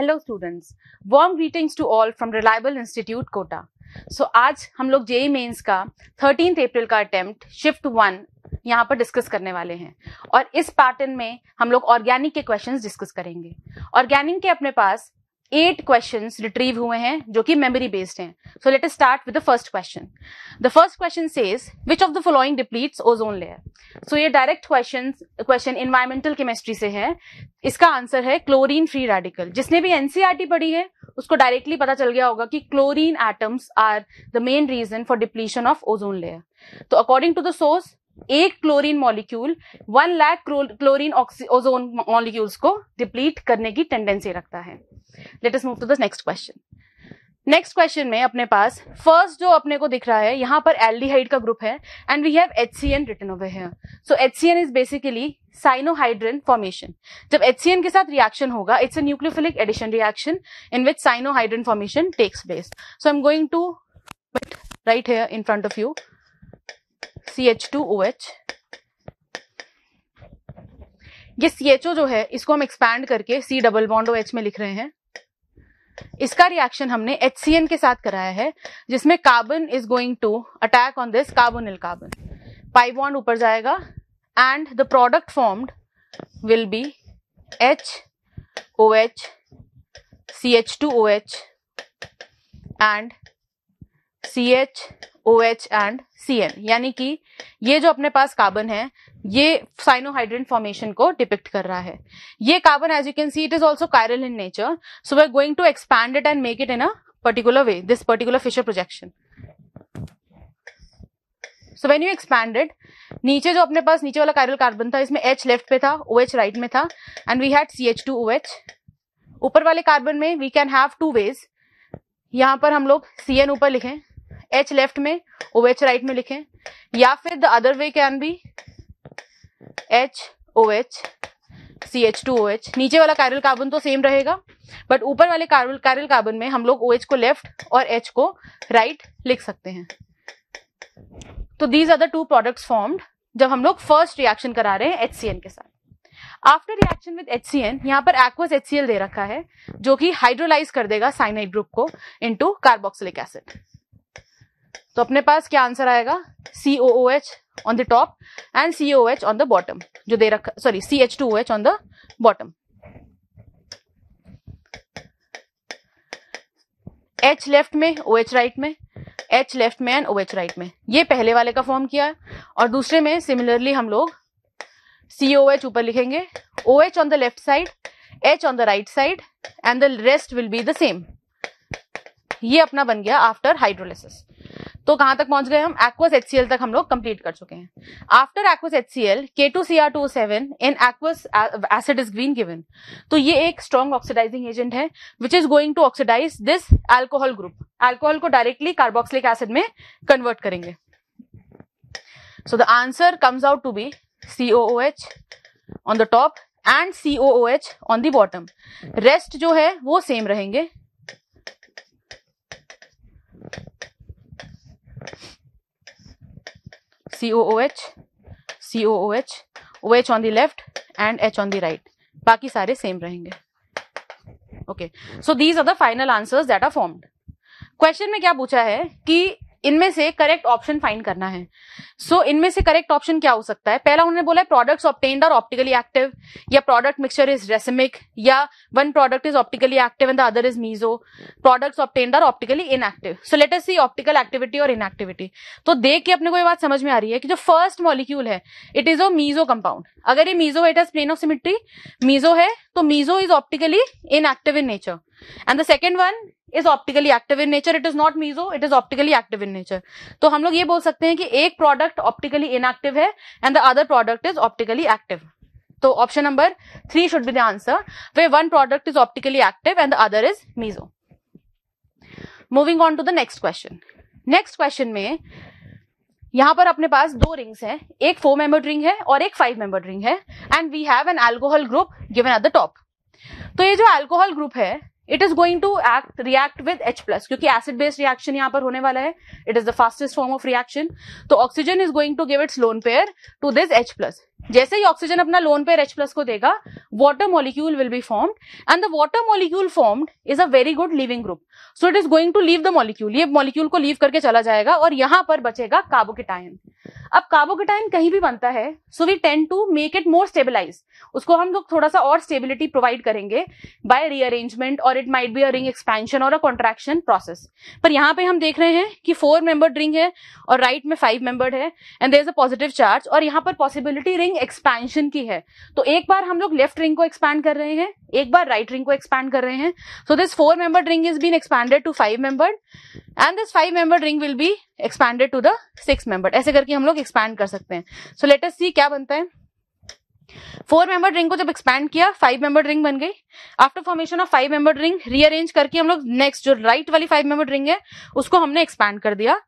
Hello students warm greetings to all from reliable institute Kota so आज हम लोग JEE mains e का thirteen April का अटेम्प्ट शिफ्ट वन यहाँ पर डिस्कस करने वाले हैं और इस पैटर्न में हम लोग ऑर्गेनिक के क्वेश्चंस डिस्कस करेंगे ऑर्गेनिक के अपने पास एट क्वेश्चन रिट्रीव हुए हैं जो कि मेमोरी बेस्ड हैं so let start with the first question the first question says which of the following depletes ozone layer so ये direct question question environmental chemistry से है इसका आंसर है क्लोरीन फ्री रेडिकल जिसने भी एनसीआरटी e पढ़ी है उसको डायरेक्टली पता चल गया होगा कि chlorine atoms are the main reason for depletion of ozone layer तो अकॉर्डिंग टू द सोर्स एक chlorine molecule one lakh chlorine ozone molecules को डिप्लीट करने की टेंडेंसी रखता है let us move to the next question next question में अपने पास first जो अपने को दिख रहा है यहाँ पर एल्डिहाइड का ग्रुप है and we have H C N written over है so H C N is basically cyanohydrin formation जब एच सी एन के साथ रिएक्शन होगा it's a nucleophilic addition reaction in which cyanohydrin formation takes place so I am going to write here in front of you C H two O H ये C H ओ जो है इसको हम expand करके C double bond O H में लिख रहे हैं इसका रिएक्शन हमने एच के साथ कराया है जिसमें carbon is going to attack on this carbonyl carbon pi bond ऊपर जाएगा and the product formed will be H O H C H two O H and C H O H and C N यानी कि ये जो अपने पास carbon है ये साइनोहाइड्रेन formation को डिपिक्ट कर रहा है ये carbon as you can see it is also chiral in nature so we going to expand it and make it in a particular way this particular Fischer projection so when you expanded नीचे जो अपने पास नीचे वाला chiral carbon था इसमें H left पे था ओ H right में था and we had C H two O H ऊपर वाले कार्बन में we can have two ways यहां पर हम लोग सी एन ऊपर लिखें एच लेफ्ट में ओ एच राइट में लिखें या फिर the other way can be H O H C H two O H नीचे वाला कायरल कार्बन तो सेम रहेगा बट ऊपर वाले कार्बन कायरल कार्बन में हम लोग ओ एच को लेफ्ट और एच को राइट लिख सकते हैं तो these are the two products formed जब हम लोग फर्स्ट रिएक्शन करा रहे हैं एच सी एन के साथ after reaction with H C N यहाँ पर एक्वस एच सी एल दे रखा है जो कि हाइड्रोलाइज कर देगा साइनाइड ग्रुप को टू कार्बोक्सिलिक एसिड तो अपने पास क्या आंसर आएगा C O O H on the top and C O H on the bottom जो दे रखा sorry C H two O H on the bottom H left में ओ एच राइट में एच लेफ्ट में and O H right में ये पहले वाले का फॉर्म किया है और दूसरे में सिमिलरली हम लोग सी ओ एच ऊपर लिखेंगे O H on the left side H on the right side and the rest will be the same ये अपना बन गया आफ्टर हाइड्रोलिसिस तो कहां तक पहुंच गए हम एक्वस एच तक हम लोग कंप्लीट कर चुके हैं after aqueous H C L K two C R two seven in aqueous acid is green given तो ये एक स्ट्रॉन्ग ऑक्सीडाइजिंग एजेंट है which is going to oxidise this alcohol group alcohol को डायरेक्टली कार्बोक्सिलिक एसिड में convert करेंगे so the answer comes out to be C O COOH on the top and COOH on the bottom. Rest जो है वो same रहेंगे COOH, COOH, OH on the left and H on the right. बाकी सारे same रहेंगे okay so these are the final answers that are formed question में क्या पूछा है कि इनमें से करेक्ट ऑप्शन फाइंड करना है सो so, इनमें से करेक्ट ऑप्शन क्या हो सकता है पहला उन्होंने बोला है प्रोडक्ट्स और आर ऑप्टिकली एक्टिव या प्रोडक्ट मिक्सचर इज रेसिमिक या one product is optically active and the other is meso products obtained are optically inactive so let us see optical activity और इनएक्टिविटी तो देख के अपने को ये बात समझ में आ रही है कि जो फर्स्ट मॉलिक्यूल है it is a meso compound अगर ये meso it has plane of symmetry meso है तो meso is optically inactive in nature and the second one is optically active in nature it is not meso it is optically active in nature तो हम लोग ये बोल सकते हैं कि एक प्रोडक्ट ऑप्टिकली इनएक्टिव है and the other product is optically active तो option number three should be the answer way one product is optically active and the other is meso moving on to the next question next question में यहां पर अपने पास दो rings हैं एक four member ring है और एक फाइव मेंबर रिंग है and we have an alcohol group given at the top तो ये जो एल्कोहल ग्रुप है it is going to act react with H plus क्योंकि एसिड बेस्ड रिएक्शन यहाँ पर होने वाला है it is the fastest form of reaction तो oxygen is going to give its lone pair to this H plus जैसे ही oxygen अपना लोन पेयर एच प्लस को देगा water molecule will be formed and the water molecule formed is a very good leaving group so it is going to leave the molecule ये molecule को leave करके चला जाएगा और यहां पर बचेगा कार्बोकेटायन अब कार्बोकेटाइन कहीं भी बनता है so we tend to make it more stabilise उसको हम लोग थोड़ा सा और स्टेबिलिटी प्रोवाइड करेंगे बाय रीअरेंजमेंट और it might be a ring expansion और अ कॉन्ट्रेक्शन प्रोसेस पर यहाँ पे हम देख रहे हैं कि फोर मेंबर्ड रिंग है और राइट right में फाइव मेंबर्ड है and there is a positive charge और यहाँ पर पॉसिबिलिटी रिंग एक्सपेंशन की है तो एक बार हम लोग लेफ्ट रिंग को एक्सपैंड कर रहे हैं एक बार राइट रिंग को एक्सपैंड कर रहे हैं so this four member ring is been expanded to five member and this five member ring will be expanded to the six member ऐसे करके हम लोग एक्सपैंड कर सकते हैं सो लेटेस्ट सी क्या बनता है फोर मेंबर रिंग को जब एक्सपैंड किया फाइव मेंबर रिंग बन गई after formation of five member ring rearrange करके हम लोग नेक्स्ट जो राइट right वाली फाइव मेंबर रिंग है उसको हमने एक्सपैंड कर दिया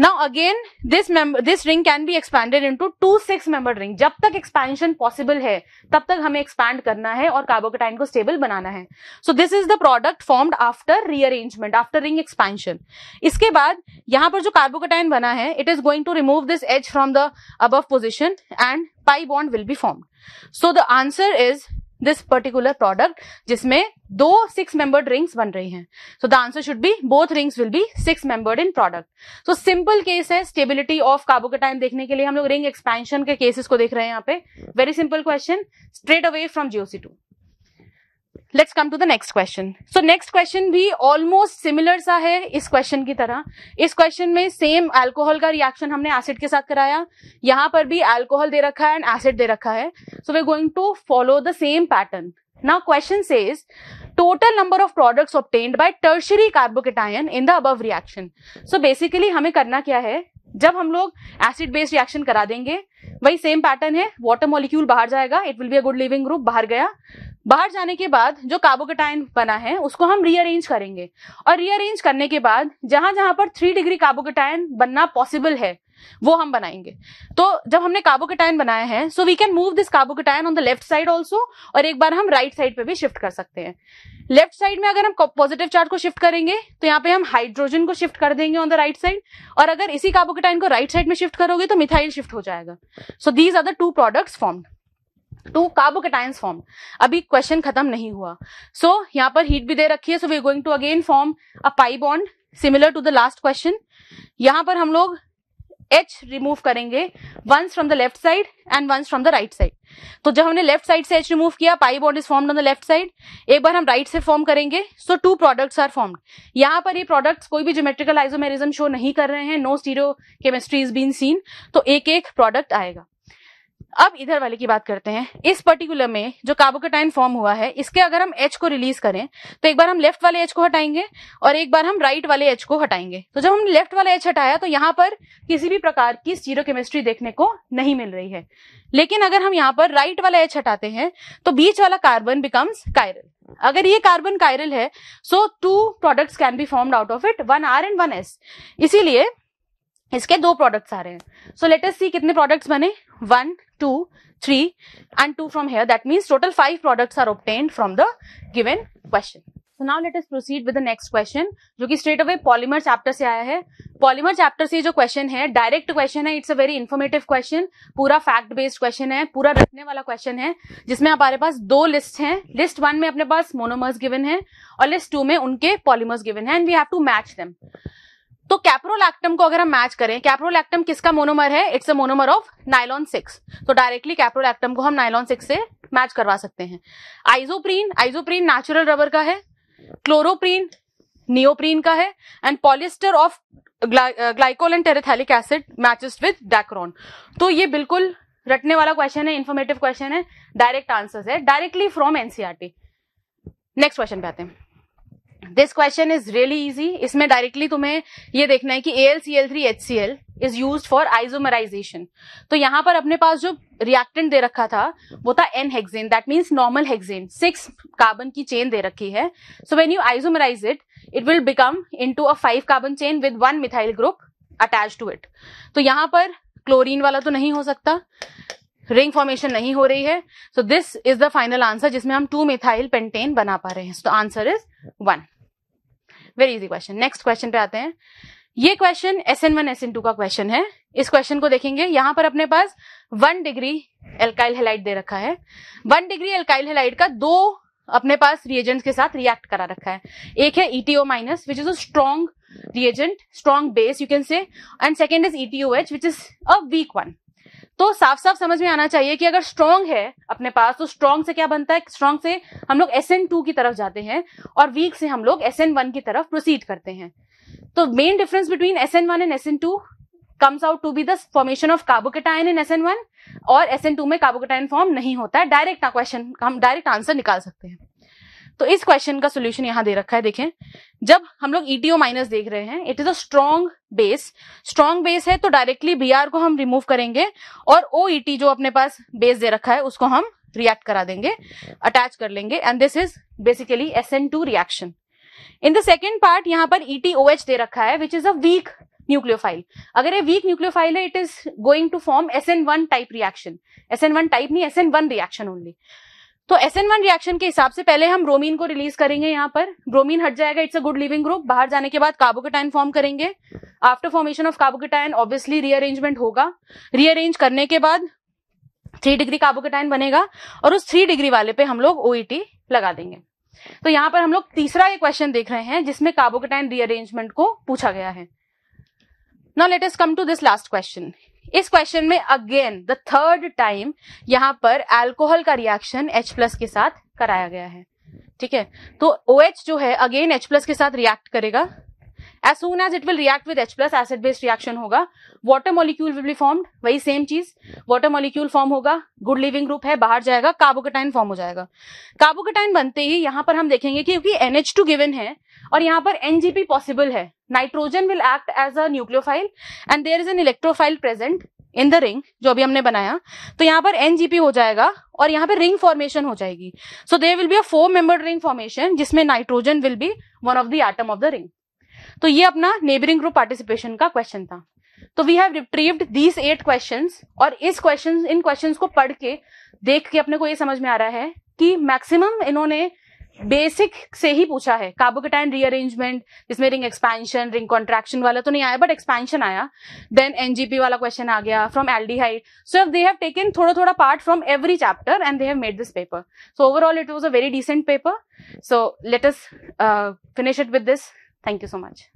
now again this this ring can be expanded into to six member ring जब तक एक्सपेंशन पॉसिबल है तब तक हमें एक्सपैंड करना है और कार्बोकेटाइन को स्टेबल बनाना है so this is the product formed after rearrangement after ring expansion इसके बाद यहां पर जो कार्बोकेटाइन बना है it is going to remove this H from the अब position and pi bond will be form so the answer is this particular product जिसमें दो सिक्स मेंबर्ड रिंग्स बन रही हैं so the answer should be both rings will be six membered in product so simple case है stability of carbocation देखने के लिए हम लोग रिंग एक्सपेंशन के केसेस को देख रहे हैं यहाँ पे very simple question straight away from GOC two let's come to the next question so next question भी ऑलमोस्ट सिमिलर सा है इस क्वेश्चन की तरह इस क्वेश्चन में सेम अल्कोहल का रिएक्शन हमने एसिड के साथ कराया यहां पर भी अल्कोहल दे रखा है एंड एसिड दे रखा है so we going to follow the same pattern Now question says total number of products obtained by tertiary carbocation in the above reaction. So basically हमें करना क्या है जब हम लोग एसिड बेस्ड रिएक्शन करा देंगे वही सेम पैटर्न है वाटर मॉलिक्यूल बाहर जाएगा it will be a good leaving group बाहर गया बाहर जाने के बाद जो कार्बोकेटाइन बना है उसको हम रीअरेंज करेंगे और रीअरेंज करने के बाद जहां जहां पर थ्री डिग्री कार्बोकेटाइन बनना पॉसिबल है वो हम बनाएंगे तो जब हमने कार्बोकेटाइन बनाया है so we can move this carbocation on the left side also और एक बार हम राइट right साइड पे भी शिफ्ट कर सकते हैं लेफ्ट साइड में अगर हम पॉजिटिव चार्ज को शिफ्ट करेंगे तो यहाँ पे हम हाइड्रोजन को शिफ्ट कर देंगे ऑन द राइट साइड और अगर इसी कार्बोकेटाइन को राइट right साइड में शिफ्ट करोगे तो मिथाइल शिफ्ट हो जाएगा so these are the two products formed two carbocations form अभी क्वेश्चन खत्म नहीं हुआ सो so, यहाँ पर हीट भी दे रखी है so we going to again form a pi bond similar to the last question यहां पर हम लोग एच रिमूव करेंगे once from the left side and once from the right side तो जब हमने लेफ्ट साइड से एच रिमूव किया pi bond is form on the left side एक बार हम राइट right से फॉर्म करेंगे so two products are formed यहाँ पर ये प्रोडक्ट्स कोई भी जोमेट्रिकल आइजोमेरिज्म शो नहीं कर रहे हैं no stereochemistry is been seen तो एक एक प्रोडक्ट आएगा अब इधर वाले की बात करते हैं इस पर्टिकुलर में जो कार्बोकेटाइन फॉर्म हुआ है इसके अगर हम एच को रिलीज करें तो एक बार हम लेफ्ट वाले एच को हटाएंगे और एक बार हम राइट वाले एच को हटाएंगे तो जब हमने लेफ्ट वाला एच हटाया तो यहाँ पर किसी भी प्रकार की जीरो केमिस्ट्री देखने को नहीं मिल रही है लेकिन अगर हम यहाँ पर राइट वाला एच हटाते हैं तो बीच वाला कार्बन बिकम्स कायरल अगर ये कार्बन कायरल है so two products can be formed out of it one R and one S इसीलिए इसके दो प्रोडक्ट्स आ रहे हैं सो लेट अस सी कितने प्रोडक्ट्स बने one two three and two from here that means total five products are obtained from the given question so now let us proceed with the next question जो कि straight away polymer chapter से आया है polymer chapter से जो question है direct question है it's a very informative question पूरा फैक्ट बेस्ड क्वेश्चन है पूरा रखने वाला क्वेश्चन है जिसमें हमारे पास दो लिस्ट हैं लिस्ट वन में अपने पास मोनोमर्स गिवन है और लिस्ट टू में उनके पॉलीमर्स गिवन है and we have to match them तो कैप्रोलैक्टम को अगर हम मैच करें कैप्रोलैक्टम किसका मोनोमर है it's a monomer of nylon six तो डायरेक्टली कैप्रोलैक्टम को हम नाइलॉन सिक्स से मैच करवा सकते हैं आइजोप्रीन आइजोप्रीन नेचुरल रबर का है क्लोरोप्रीन नियोप्रीन का है and polyester of glycol and terephthalic acid matches with Dacron तो ये बिल्कुल रटने वाला क्वेश्चन है इन्फॉर्मेटिव क्वेश्चन है डायरेक्ट आंसर है directly from NCERT next question पे आते हैं this question is really easy इसमें डायरेक्टली तुम्हें ये देखना है कि A L C L three H C L is use for isomerisation तो यहां पर अपने पास जो रिएक्टेंट दे रखा था वो था n hexane that means normal hexane six carbon की चेन दे रखी है so when you isomerise it it will become into a five carbon chain with one methyl group attach to it तो यहां पर क्लोरीन वाला तो नहीं हो सकता रिंग फॉर्मेशन नहीं हो रही है so this is the final answer जिसमें हम टू मिथाइल पेंटेन बना पा रहे हैं तो answer is one very easy question next question पे आते हैं ये question S N one S N two का क्वेश्चन है इस क्वेश्चन को देखेंगे यहाँ पर अपने पास वन डिग्री एल्काइल हेलाइट दे रखा है वन डिग्री एल्काइल हेलाइट का दो अपने पास रिएजेंट के साथ रिएक्ट करा रखा है एक है ETO minus which is a strong reagent strong base you can say and second is ETO H which is a weak one तो साफ साफ समझ में आना चाहिए कि अगर स्ट्रॉन्ग है अपने पास तो स्ट्रॉन्ग से क्या बनता है स्ट्रॉन्ग से हम लोग एस एन टू की तरफ जाते हैं और वीक से हम लोग एस एन वन की तरफ प्रोसीड करते हैं तो main difference between S N one and S N two comes out to be the formation of carbocation in S N one और एस एन टू में कार्बोकेटाइन फॉर्म नहीं होता है डायरेक्ट क्वेश्चन हम डायरेक्ट आंसर निकाल सकते हैं तो इस क्वेश्चन का सोल्यूशन यहां दे रखा है देखें जब हम लोग ईटीओ e माइनस देख रहे हैं it is a strong base strong base है तो डायरेक्टली बी को हम रिमूव करेंगे और ओ e जो अपने पास बेस दे रखा है उसको हम रिएक्ट करा देंगे अटैच कर लेंगे and this is basically S N two reaction in the second part यहां पर एच e दे रखा है which is a weak nucleophile अगर ये वीक न्यूक्लियोफाइल है it is going to form S N one type reaction S N one type नहीं S N one reaction only तो एस एन वन रिएक्शन के हिसाब से पहले हम ब्रोमीन को रिलीज करेंगे यहाँ पर ब्रोमीन हट जाएगा it's a good leaving group बाहर जाने के बाद कार्बोकेटाइन फॉर्म करेंगे after formation of carbocation obviously rearrangement होगा रीअरेंज करने के बाद थ्री डिग्री कार्बोकेटाइन बनेगा और उस थ्री डिग्री वाले पे हम लोग ओईटी e लगा देंगे तो यहाँ पर हम लोग तीसरा ये क्वेश्चन देख रहे हैं जिसमें कार्बोकेटाइन रीअरेंजमेंट को पूछा गया है now let's come to this last question इस क्वेश्चन में अगेन द थर्ड टाइम यहां पर एल्कोहल का रिएक्शन H प्लस के साथ कराया गया है ठीक है तो ओ OH जो है अगेन H प्लस के साथ रिएक्ट करेगा as soon as it will react with H plus acid based reaction होगा water molecule will be formed वही सेम चीज वाटर मॉलिक्यूल फॉर्म होगा गुड लिविंग ग्रुप है बाहर जाएगा कार्बोकेटाइन फॉर्म हो जाएगा कार्बोकेटाइन बनते ही यहां पर हम देखेंगे क्योंकि एनएच टू गिवन है और यहां पर एनजीपी पॉसिबल है nitrogen will act as a nucleophile and there is an electrophile present in the ring जो अभी हमने बनाया तो यहां पर एनजीपी हो जाएगा और यहाँ पर रिंग फॉर्मेशन हो जाएगी so there will be a four member ring formation जिसमें nitrogen will be one of the atom of the ring तो ये अपना नेबरिंग ग्रुप पार्टिसिपेशन का क्वेश्चन था तो we have retrieved these eight question और इस क्वेश्चन इन क्वेश्चन को पढ़ के देख के अपने को ये समझ में आ रहा है कि मैक्सिमम इन्होंने बेसिक से ही पूछा है कार्बोकेटाइन रीअरेंजमेंट जिसमें रिंग एक्सपेंशन रिंग कॉन्ट्रैक्शन वाला तो नहीं आया बट एक्सपेंशन आया देन एनजीपी वाला क्वेश्चन आ गया from aldehyde so if they have taken थोड़ा थोड़ा part from every chapter and they have made this paper so overall it was a very decent paper so let us finish it with this Thank you so much.